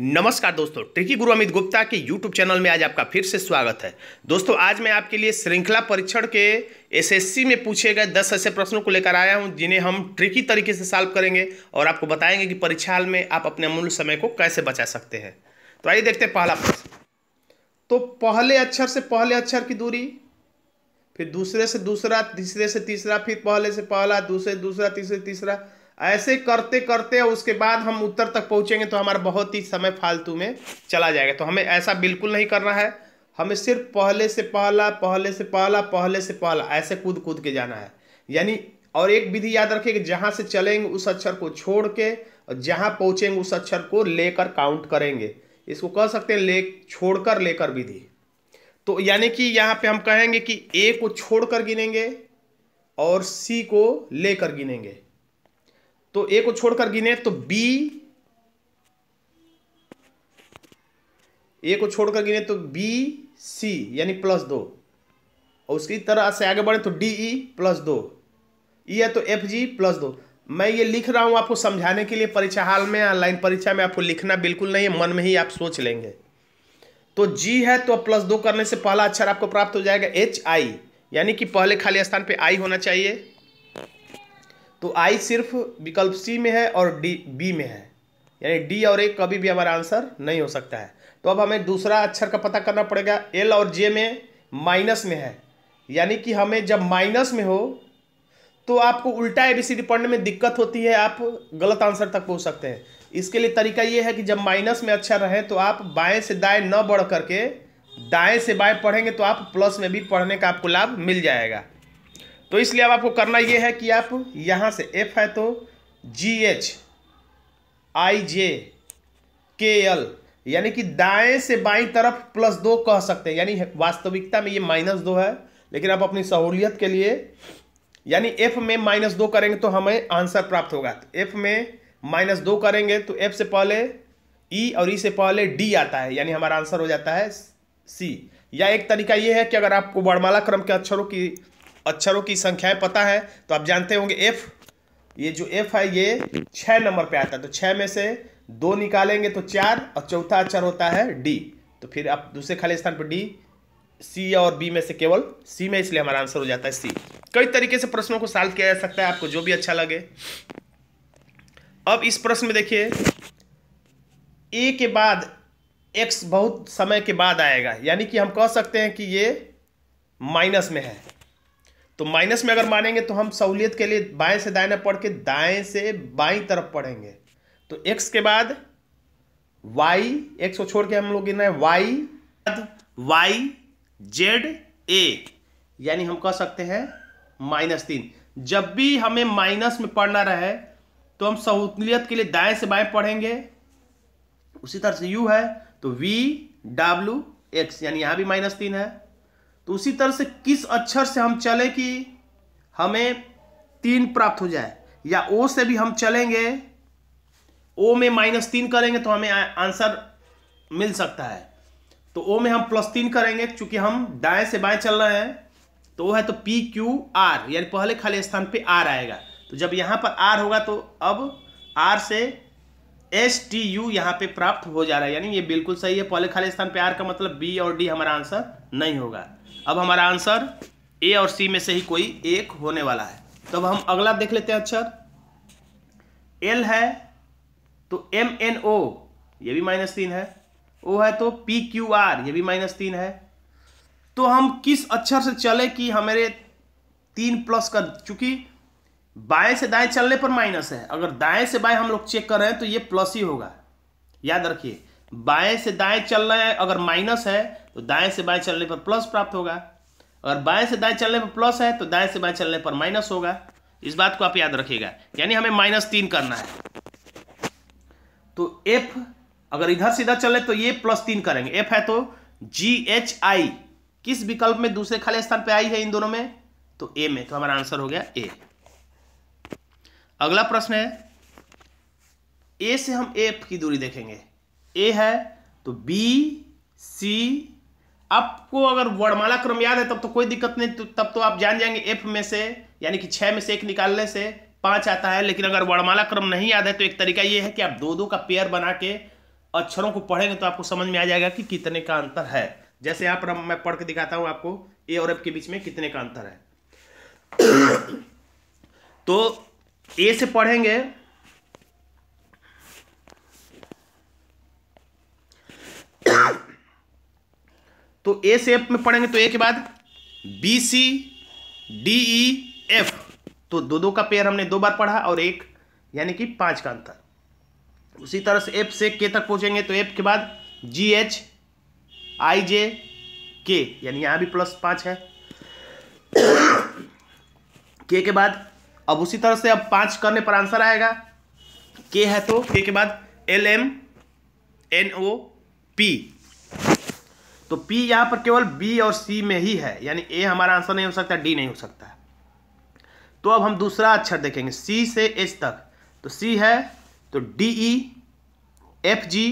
नमस्कार दोस्तों ट्रिकी गुरु अमित गुप्ता के YouTube चैनल में आज आपका फिर से स्वागत है दोस्तों आज मैं आपके लिए श्रृंखला परीक्षण के एसएससी में पूछे गए 10 ऐसे प्रश्नों को लेकर आया हूं जिन्हें हम ट्रिकी तरीके से सॉल्व करेंगे और आपको बताएंगे कि परीक्षा हाल में आप अपने अमूल्य समय को कैसे बचा सकते हैं तो आइए देखते हैं पहला प्रश्न तो पहले अक्षर से पहले अक्षर की दूरी फिर दूसरे से दूसरा तीसरे से तीसरा फिर पहले से पहला दूसरे दूसरा तीसरे तीसरा ऐसे करते करते उसके बाद हम उत्तर तक पहुँचेंगे तो हमारा बहुत ही समय फालतू में चला जाएगा तो हमें ऐसा बिल्कुल नहीं करना है हमें सिर्फ पहले से पहला पहले से पहला पहले से पहला ऐसे कूद कूद के जाना है यानी और एक विधि याद रखें कि जहाँ से चलेंगे उस अक्षर को छोड़ के और जहाँ पहुँचेंगे उस अक्षर को लेकर काउंट करेंगे इसको कह सकते हैं ले छोड़कर लेकर विधि तो यानी कि यहाँ पे हम कहेंगे कि ए को छोड़कर गिनेंगे और सी को लेकर गिनेंगे तो ए को छोड़कर गिने तो बी ए को छोड़कर गिने तो बी सी यानी प्लस दो और उसकी तरह से आगे बढ़े तो डी ई प्लस दो ई e है तो एफ जी प्लस दो मैं ये लिख रहा हूं आपको समझाने के लिए परीक्षा हाल में ऑनलाइन परीक्षा में आपको लिखना बिल्कुल नहीं है मन में ही आप सोच लेंगे तो जी है तो प्लस दो करने से पहला अक्षर आपको प्राप्त हो जाएगा एच आई यानी कि पहले खाली स्थान पे आई होना चाहिए तो आई सिर्फ विकल्प सी में है और डी बी में है यानी डी और ए कभी भी हमारा आंसर नहीं हो सकता है तो अब हमें दूसरा अक्षर का पता करना पड़ेगा एल और जे में माइनस में है यानी कि हमें जब माइनस में हो तो आपको उल्टा एबीसीडी पढ़ने में दिक्कत होती है आप गलत आंसर तक पहुंच सकते हैं इसके लिए तरीका ये है कि जब माइनस में अक्षर रहें तो आप बाएं से दाएं न बढ़ करके दाएं से बाएं पढ़ेंगे तो आप प्लस में भी पढ़ने का आपको लाभ मिल जाएगा तो इसलिए अब आपको करना यह है कि आप यहां से एफ है तो जी एच आई जे के एल यानी कि दाएं से बाई तरफ प्लस दो कह सकते हैं यानी वास्तविकता में ये माइनस दो है लेकिन आप अपनी सहूलियत के लिए यानी एफ में माइनस दो करेंगे तो हमें आंसर प्राप्त होगा एफ में माइनस दो करेंगे तो एफ से पहले ई e और ई e से पहले डी आता है यानी हमारा आंसर हो जाता है सी या एक तरीका ये है कि अगर आपको वर्णमाला क्रम के अक्षरों की अक्षरों की संख्याएं पता है तो आप जानते होंगे एफ ये जो एफ है ये छह नंबर पे आता है तो छह में से दो निकालेंगे तो चार और चौथा अक्षर होता है डी तो फिर आप दूसरे खाली स्थान पर डी सी और बी में से केवल सी में इसलिए हमारा आंसर हो जाता है सी कई तरीके से प्रश्नों को सॉल्व किया जा सकता है आपको जो भी अच्छा लगे अब इस प्रश्न में देखिए ए के बाद एक्स बहुत समय के बाद आएगा यानी कि हम कह सकते हैं कि ये माइनस में है तो माइनस में अगर मानेंगे तो हम सहूलियत के लिए बाएं से दाएं पढ़ के दाएं से बाई तरफ पढ़ेंगे तो एक्स के बाद वाई एक्स को छोड़ के हम लोग गिन है वाई वाई जेड ए यानी हम कह सकते हैं माइनस तीन जब भी हमें माइनस में पढ़ना रहे तो हम सहूलियत के लिए दाएं से बाएं पढ़ेंगे उसी तरह से यू है तो वी डब्ल्यू एक्स यानी यहां भी माइनस तीन है तो उसी तरह से किस अक्षर से हम चलें कि हमें तीन प्राप्त हो जाए या ओ से भी हम चलेंगे ओ में माइनस तीन करेंगे तो हमें आंसर मिल सकता है तो ओ में हम प्लस तीन करेंगे चूंकि हम दाएं से बाएं चल रहे हैं तो वो है तो पी क्यू आर यानी पहले खाली स्थान पे आर आएगा तो जब यहाँ पर आर होगा तो अब आर से एस टी यू यहाँ पे प्राप्त हो जा रहा है यानी ये बिल्कुल सही है पहले खाली स्थान पे आर का मतलब बी और डी हमारा आंसर नहीं होगा अब हमारा आंसर ए और सी में से ही कोई एक होने वाला है तब तो हम अगला देख लेते हैं अक्षर एल है तो एम एन ओ ये भी माइनस तीन है ओ है तो पी क्यू आर ये भी माइनस तीन है तो हम किस अक्षर से चले कि हमारे तीन प्लस का चूंकि बाएं से दाएं चलने पर माइनस है अगर दाएं से बाएं हम लोग चेक कर रहे हैं तो ये प्लस ही होगा याद रखिए बाएं से दाएं चल रहे हैं अगर माइनस है तो दाएं से बाएं चलने पर प्लस प्राप्त होगा अगर बाएं से दाएं चलने पर प्लस है तो दाएं से बाएं चलने पर माइनस होगा इस बात को आप याद रखिएगा यानी हमें माइनस तीन करना है तो एफ अगर इधर इधर चले तो ये प्लस तीन करेंगे एफ है तो जी एच आई किस विकल्प में दूसरे खाली स्थान पर आई है इन दोनों में तो ए में तो हमारा आंसर हो गया ए अगला प्रश्न है ए से हम एफ की दूरी देखेंगे ए है तो बी सी आपको अगर वर्णमाला क्रम याद है तब तो कोई दिक्कत नहीं तो तब तो आप जान जाएंगे एफ में से यानी कि छः में से एक निकालने से पाँच आता है लेकिन अगर वर्णमाला क्रम नहीं याद है तो एक तरीका ये है कि आप दो दो का पेयर बना के अक्षरों को पढ़ेंगे तो आपको समझ में आ जाएगा कि कितने का अंतर है जैसे यहाँ पर मैं पढ़ के दिखाता हूँ आपको ए और एफ के बीच में कितने का अंतर है तो ए से पढ़ेंगे तो ए एफ में पढ़ेंगे तो ए के बाद B C D E F तो दो दो का पेयर हमने दो बार पढ़ा और एक यानी कि पांच का अंतर उसी तरह से एफ से के तक पहुंचेंगे तो एफ के बाद जी एच आई जे के यानी यहां भी प्लस पांच है के के बाद अब उसी तरह से अब पांच करने पर आंसर आएगा के है तो के के बाद L M N O P तो P यहाँ पर केवल B और C में ही है यानी A हमारा आंसर नहीं हो सकता D नहीं हो सकता तो अब हम दूसरा अक्षर देखेंगे C से H तक तो C है तो D E F G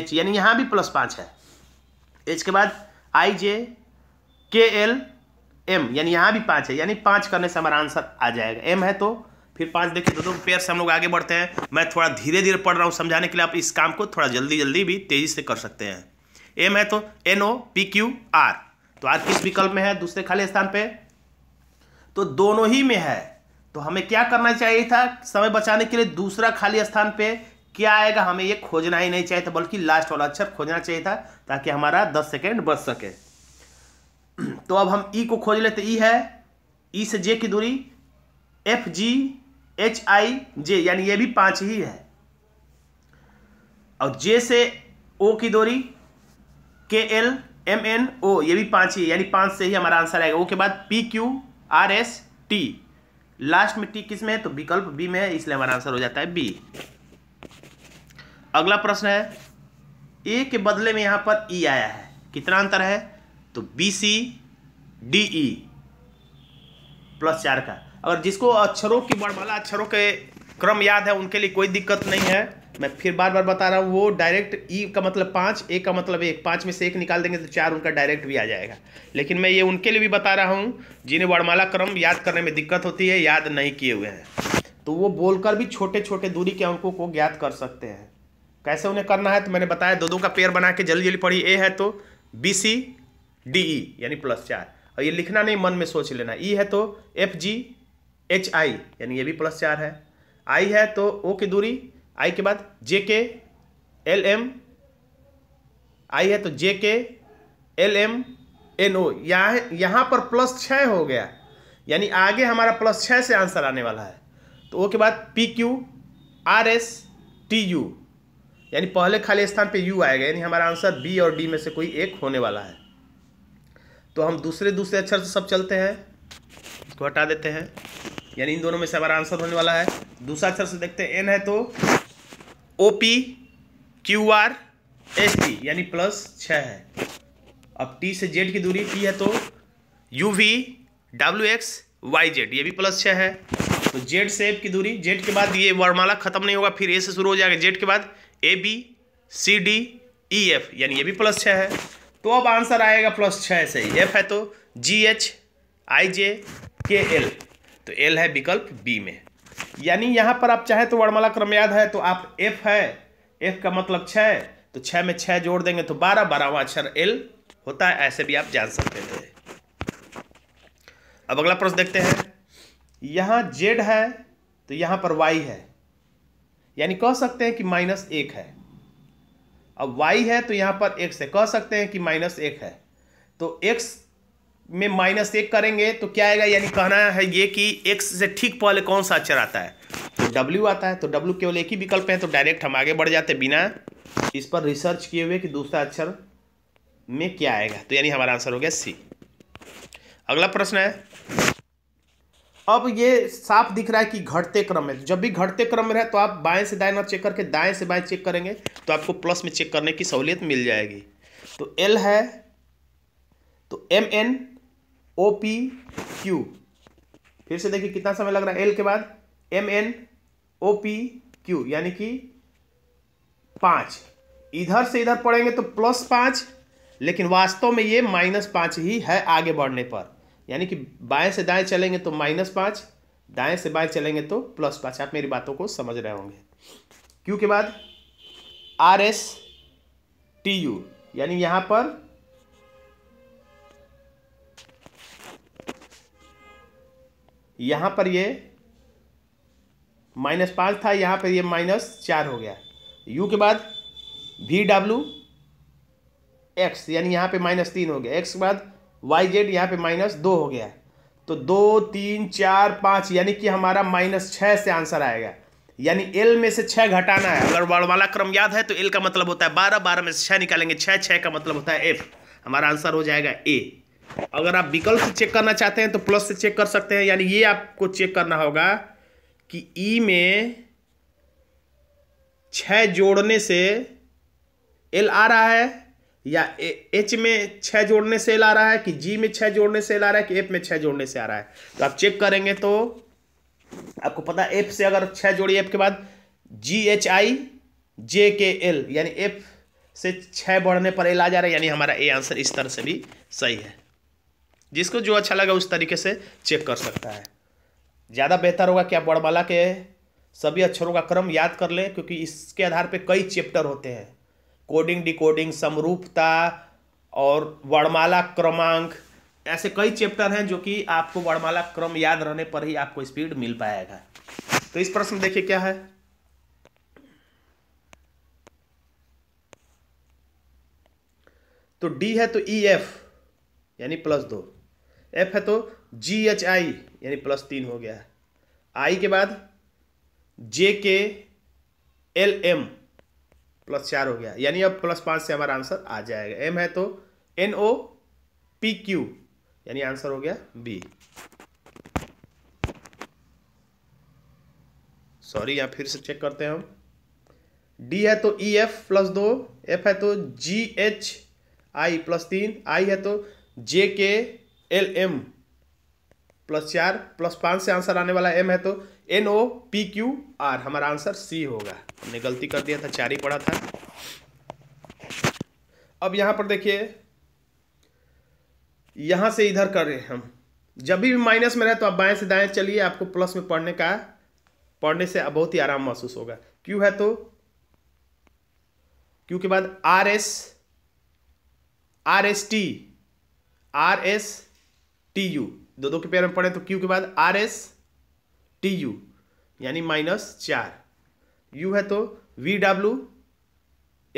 H यानी यहाँ भी प्लस पाँच है H के बाद आई जे के एल एम यानी यहाँ भी पाँच है यानी पाँच करने से हमारा आंसर आ जाएगा एम है तो फिर पाँच देखिए दोनों पेयर से हम लोग आगे बढ़ते हैं मैं थोड़ा धीरे धीरे पढ़ रहा हूँ समझाने के लिए आप इस काम को थोड़ा जल्दी जल्दी भी तेज़ी से कर सकते हैं एम है तो N O P Q R तो आर किस विकल्प में है दूसरे खाली स्थान पे तो दोनों ही में है तो हमें क्या करना चाहिए था समय बचाने के लिए दूसरा खाली स्थान पे क्या आएगा हमें ये खोजना ही नहीं चाहिए था बल्कि लास्ट वाला अक्षर खोजना चाहिए था ताकि हमारा दस सेकेंड बच सके तो अब हम ई e को खोज लेते ई e है ई e से जे की दूरी एफ जी एच आई जे यानी ये भी पांच ही है और जे से ओ की दूरी के एल एम एन ओ ये भी पांच ही यानी पांच से ही हमारा आंसर आएगा ओ के बाद P Q R S T last में टी किस में है तो विकल्प बी में है इसलिए हमारा आंसर हो जाता है बी अगला प्रश्न है ए के बदले में यहां पर ई e आया है कितना अंतर है तो B C D E plus चार का अगर जिसको अक्षरों की वर्णमाला अक्षरों के क्रम याद है उनके लिए कोई दिक्कत नहीं है मैं फिर बार बार बता रहा हूँ वो डायरेक्ट ई e का मतलब पाँच ए का मतलब एक पाँच में से एक निकाल देंगे तो चार उनका डायरेक्ट भी आ जाएगा लेकिन मैं ये उनके लिए भी बता रहा हूँ जिन्हें वर्णमाला क्रम याद करने में दिक्कत होती है याद नहीं किए हुए हैं तो वो बोलकर भी छोटे छोटे दूरी के अंकों को ज्ञात कर सकते हैं कैसे उन्हें करना है तो मैंने बताया दो दो का पेयर बना के जल्दी जल्दी पढ़ी ए है तो बी सी डी ई यानी प्लस चार और ये लिखना नहीं मन में सोच लेना ई e है तो एफ जी एच आई यानी ये भी प्लस चार है आई है तो ओ की दूरी आई के बाद जे के एल एम आई है तो J K L M N ओ यहाँ यहाँ पर प्लस छः हो गया यानी आगे हमारा प्लस छः से आंसर आने वाला है तो वो के बाद P Q R S T U यानी पहले खाली स्थान पे यू आएगा यानी हमारा आंसर बी और डी में से कोई एक होने वाला है तो हम दूसरे दूसरे अक्षर से सब चलते हैं इसको हटा देते हैं यानी इन दोनों में से हमारा आंसर होने वाला है दूसरा अक्षर से देखते हैं एन है तो O P Q R S T यानी प्लस छः है अब टी से जेड की दूरी पी है तो U V W X Y Z ये भी प्लस छः है तो जेड से एफ की दूरी जेड के बाद ये वर्माला खत्म नहीं होगा फिर ए से शुरू हो जाएगा जेड के बाद A B C D E F यानी ये भी प्लस छः है तो अब आंसर आएगा प्लस छः से एफ है तो जी एच आई जे के एल तो एल है विकल्प बी में यानी यहाँ पर आप चाहे तो वर्णमाला क्रम याद है तो आप एफ है एफ का मतलब छः तो छः में छः जोड़ देंगे तो बारह बारहवा अक्षर एल होता है ऐसे भी आप जान सकते थे अब अगला प्रश्न देखते हैं यहाँ जेड है तो यहाँ पर वाई है यानी कह सकते हैं कि माइनस एक है अब वाई है तो यहाँ पर एक्स है कह सकते हैं कि माइनस एक है तो एक्स में माइनस एक करेंगे तो क्या आएगा यानी कहना है ये कि एक्स से ठीक पहले कौन सा अक्षर आता है तो डब्ल्यू आता है तो डब्ल्यू केवल एक ही विकल्प है तो डायरेक्ट हम आगे बढ़ जाते बिना इस पर रिसर्च किए हुए कि दूसरा अक्षर में क्या आएगा तो यानी हमारा आंसर हो गया सी अगला प्रश्न है अब ये साफ दिख रहा है कि घटते क्रम में जब भी घटते क्रम में है तो आप बाएं से दाएं ना चेक करके दाएं से बाएं चेक करेंगे तो आपको प्लस में चेक करने की सहूलियत मिल जाएगी तो एल है तो M N O P Q फिर से देखिए कितना समय लग रहा है एल के बाद M N O P Q यानी कि पाँच इधर से इधर पढ़ेंगे तो प्लस पाँच लेकिन वास्तव में ये माइनस पाँच ही है आगे बढ़ने पर यानी कि बाएं से दाएं चलेंगे तो माइनस पाँच दाएं से बाएं चलेंगे तो प्लस पाँच आप मेरी बातों को समझ रहे होंगे क्यू के बाद आर एस टी यू यानी यहाँ पर यहाँ पर ये माइनस पाँच था यहाँ पर ये माइनस चार हो गया यू के बाद वी डब्ल्यू एक्स यानी यहाँ पे माइनस तीन हो गया एक्स के बाद वाई जेड यहाँ पे माइनस दो हो गया तो दो तीन चार पाँच यानी कि हमारा माइनस छः से आंसर आएगा यानी एल में से छः घटाना है अगर वाला क्रम याद है तो एल का मतलब होता है बारह बारह में से छः निकालेंगे छः छः का मतलब होता है एफ हमारा आंसर हो जाएगा ए अगर आप विकल्प से चेक करना चाहते हैं तो प्लस से चेक कर सकते हैं यानी ये आपको चेक करना होगा कि ई में छः जोड़ने से एल आ रहा है या एच में छः जोड़ने से एल आ रहा है कि जी में छः जोड़ने से एल आ रहा है कि एफ में छः जोड़ने से आ रहा है तो आप चेक करेंगे तो आपको पता एफ से अगर छः जोड़ी एफ के बाद जी एच आई जे के एल यानी एफ से छः बढ़ने पर एल आ जा रहा है यानी हमारा ए आंसर इस तरह से भी सही है जिसको जो अच्छा लगा उस तरीके से चेक कर सकता है ज़्यादा बेहतर होगा कि आप वर्णमाला के सभी अक्षरों का क्रम याद कर लें क्योंकि इसके आधार पर कई चैप्टर होते हैं कोडिंग डिकोडिंग समरूपता और वर्णमाला क्रमांक ऐसे कई चैप्टर हैं जो कि आपको वर्णमाला क्रम याद रहने पर ही आपको स्पीड मिल पाएगा तो इस प्रश्न देखिए क्या है तो डी है तो ई e एफ यानी प्लस दो एफ है तो जी एच आई यानी प्लस तीन हो गया आई के बाद J K L M plus चार हो गया यानी अब प्लस पाँच से हमारा आंसर आ जाएगा एम है तो एन ओ पी क्यू यानी आंसर हो गया बी सॉरी यहाँ फिर से चेक करते हैं हम डी है तो ई एफ प्लस दो एफ है तो जी एच आई प्लस तीन आई है तो J K L M plus चार प्लस पाँच से आंसर आने वाला एम है तो N O P Q R हमारा आंसर सी होगा हमने गलती कर दिया था चार ही पढ़ा था अब यहाँ पर देखिए यहाँ से इधर कर रहे हैं हम जब भी माइनस में रहे तो आप बाएं से दाएं चलिए आपको प्लस में पढ़ने का पढ़ने से बहुत ही आराम महसूस होगा क्यू है तो क्यू के बाद R S R S T R S T U दो दो के पेयर में पढ़े तो क्यू के बाद आर एस टी यू यानी माइनस चार यू है तो V W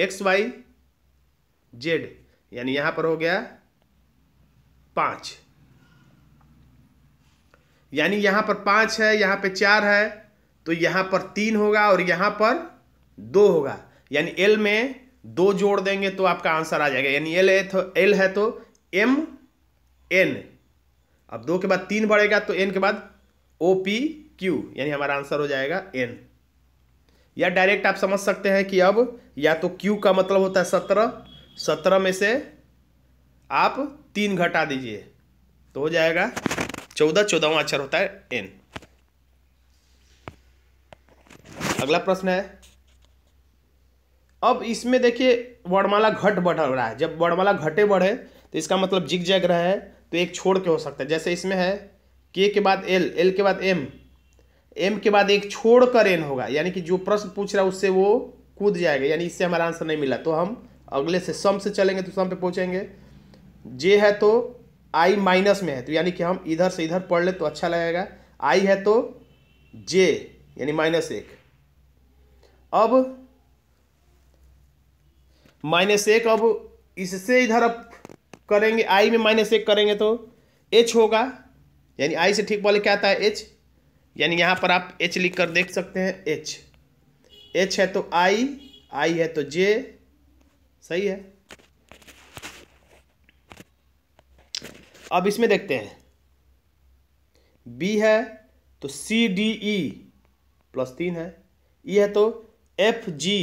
X Y Z यानी यहां पर हो गया पांच यानी यहां पर पांच है यहां पे चार है तो यहां पर तीन होगा और यहां पर दो होगा यानी एल में दो जोड़ देंगे तो आपका आंसर आ जाएगा यानी एल एल है तो एम एन अब दो के बाद तीन बढ़ेगा तो एन के बाद ओ पी क्यू यानी हमारा आंसर हो जाएगा एन या डायरेक्ट आप समझ सकते हैं कि अब या तो क्यू का मतलब होता है सत्रह सत्रह में से आप तीन घटा दीजिए तो हो जाएगा चौदह चौदहवा अक्षर होता है एन अगला प्रश्न है अब इसमें देखिए वर्णमाला घट बढ़ रहा है जब वर्णमाला घटे बढ़े तो इसका मतलब जिग जग रहा है तो एक छोड़ के हो सकता है जैसे इसमें है के के बाद एल एल के बाद एम एम के बाद एक छोड़ कर एन होगा यानी कि जो प्रश्न पूछ रहा है उससे वो कूद जाएगा यानी इससे हमारा आंसर नहीं मिला तो हम अगले से सम से चलेंगे तो सम पे पहुंचेंगे जे है तो आई माइनस में है तो यानी कि हम इधर से इधर पढ़ ले तो अच्छा लगेगा आई है तो जे यानी माइनस एक अब माइनस एक अब इससे इधर अब करेंगे आई में माइनस एक करेंगे तो एच होगा यानी आई से ठीक बोले क्या आता है एच यानी यहाँ पर आप एच लिख कर देख सकते हैं एच एच है तो आई आई है तो जे सही है अब इसमें देखते हैं बी है तो सी डी ई प्लस तीन है ई e है तो F G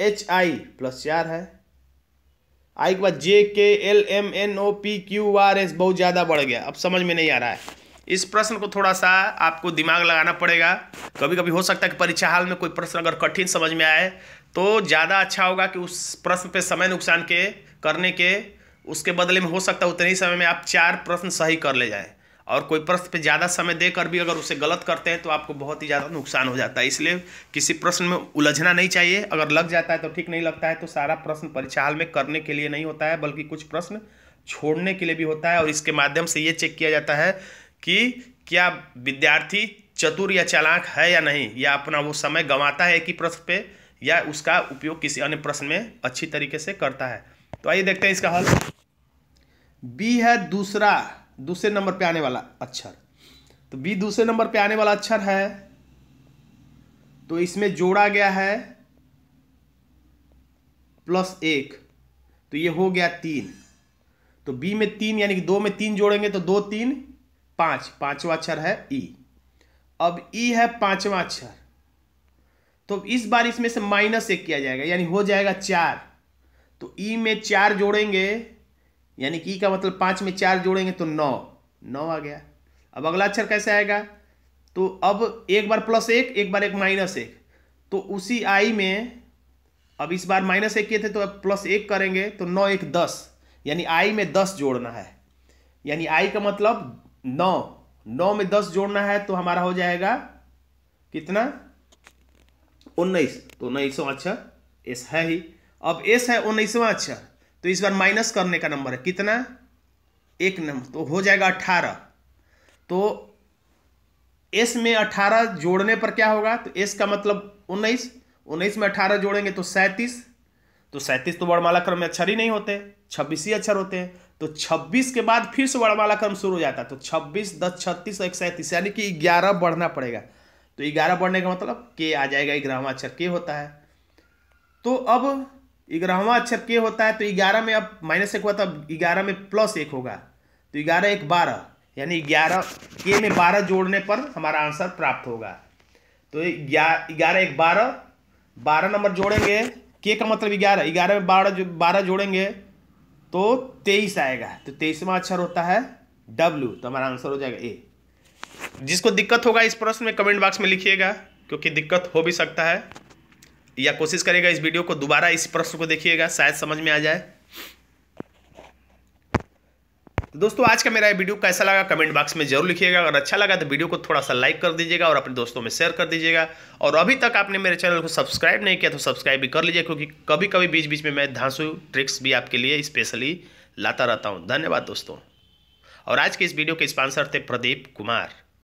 H I plus चार है आई के बाद J K L M N O P Q R S बहुत ज़्यादा बढ़ गया अब समझ में नहीं आ रहा है इस प्रश्न को थोड़ा सा आपको दिमाग लगाना पड़ेगा कभी कभी हो सकता है कि परीक्षा हाल में कोई प्रश्न अगर कठिन समझ में आए तो ज़्यादा अच्छा होगा कि उस प्रश्न पे समय नुकसान के करने के उसके बदले में हो सकता है उतने ही समय में आप चार प्रश्न सही कर ले जाएँ और कोई प्रश्न पे ज़्यादा समय देकर भी अगर उसे गलत करते हैं तो आपको बहुत ही ज़्यादा नुकसान हो जाता है इसलिए किसी प्रश्न में उलझना नहीं चाहिए अगर लग जाता है तो ठीक नहीं लगता है तो सारा प्रश्न परीक्षा हाल में करने के लिए नहीं होता है बल्कि कुछ प्रश्न छोड़ने के लिए भी होता है और इसके माध्यम से ये चेक किया जाता है कि क्या विद्यार्थी चतुर या चालाक है या नहीं या अपना वो समय गंवाता है एक ही प्रश्न पे या उसका उपयोग किसी अन्य प्रश्न में अच्छी तरीके से करता है तो आइए देखते हैं इसका हल बी है दूसरा दूसरे नंबर पे आने वाला अक्षर तो बी दूसरे नंबर पे आने वाला अक्षर है तो इसमें जोड़ा गया है प्लस एक तो ये हो गया तीन तो बी में तीन यानी कि दो में तीन जोड़ेंगे तो दो तीन पांच पांचवा अक्षर है ई अब ई है पांचवा अक्षर तो इस बार इसमें से माइनस एक किया जाएगा यानी हो जाएगा चार तो ई में चार जोड़ेंगे यानी कि ई का मतलब पाँच में चार जोड़ेंगे तो नौ नौ आ गया अब अगला अक्षर कैसे आएगा तो अब एक बार प्लस एक एक बार एक माइनस एक तो उसी आई में अब इस बार माइनस एक किए थे तो अब प्लस एक करेंगे तो नौ एक दस यानी आई में दस जोड़ना है यानी आई का मतलब नौ नौ में दस जोड़ना है तो हमारा हो जाएगा कितना उन्नीस तो उन्नीसवा अक्षर एस है ही अब एस है उन्नीसवा अक्षर तो इस बार माइनस करने का नंबर है कितना एक नंबर तो हो जाएगा अट्ठारह तो एस में अट्ठारह जोड़ने पर क्या होगा तो एस का मतलब उन्नीस उन्नीस में अट्ठारह जोड़ेंगे तो सैंतीस तो सैंतीस तो वर्णमाला क्रम में अक्षर ही नहीं होते छब्बीस ही अक्षर होते हैं तो छब्बीस के बाद फिर से वर्णमाला क्रम शुरू हो जाता है तो छब्बीस दस छत्तीस और एक सैंतीस यानी कि ग्यारह बढ़ना पड़ेगा तो ग्यारह बढ़ने का मतलब के आ जाएगा ग्रामाक्षर के होता है तो अब ग्यारहवा अक्षर के होता है तो ग्यारह में अब माइनस एक हुआ तो ग्यारह में प्लस एक होगा तो ग्यारह एक बारह यानी ग्यारह के में बारह जोड़ने पर हमारा आंसर प्राप्त होगा तो ग्यारह एक बारह बारह नंबर जोड़ेंगे के का मतलब ग्यारह ग्यारह में बारह बारह जोड़ेंगे तो तेईस आएगा तो तेईसवा अक्षर होता है डब्ल्यू तो हमारा आंसर हो जाएगा ए जिसको दिक्कत होगा इस प्रश्न में कमेंट बॉक्स में लिखिएगा क्योंकि दिक्कत हो भी सकता है या कोशिश करेगा इस वीडियो को दोबारा इस प्रश्न को देखिएगा शायद समझ में आ जाए तो दोस्तों आज का मेरा ये वीडियो कैसा लगा कमेंट बॉक्स में जरूर लिखिएगा अगर अच्छा लगा तो वीडियो को थोड़ा सा लाइक कर दीजिएगा और अपने दोस्तों में शेयर कर दीजिएगा और अभी तक आपने मेरे चैनल को सब्सक्राइब नहीं किया तो सब्सक्राइब भी कर लीजिए क्योंकि कभी कभी बीच बीच में मैं धांसू ट्रिक्स भी आपके लिए स्पेशली लाता रहता हूँ धन्यवाद दोस्तों और आज के इस वीडियो के स्पॉन्सर थे प्रदीप कुमार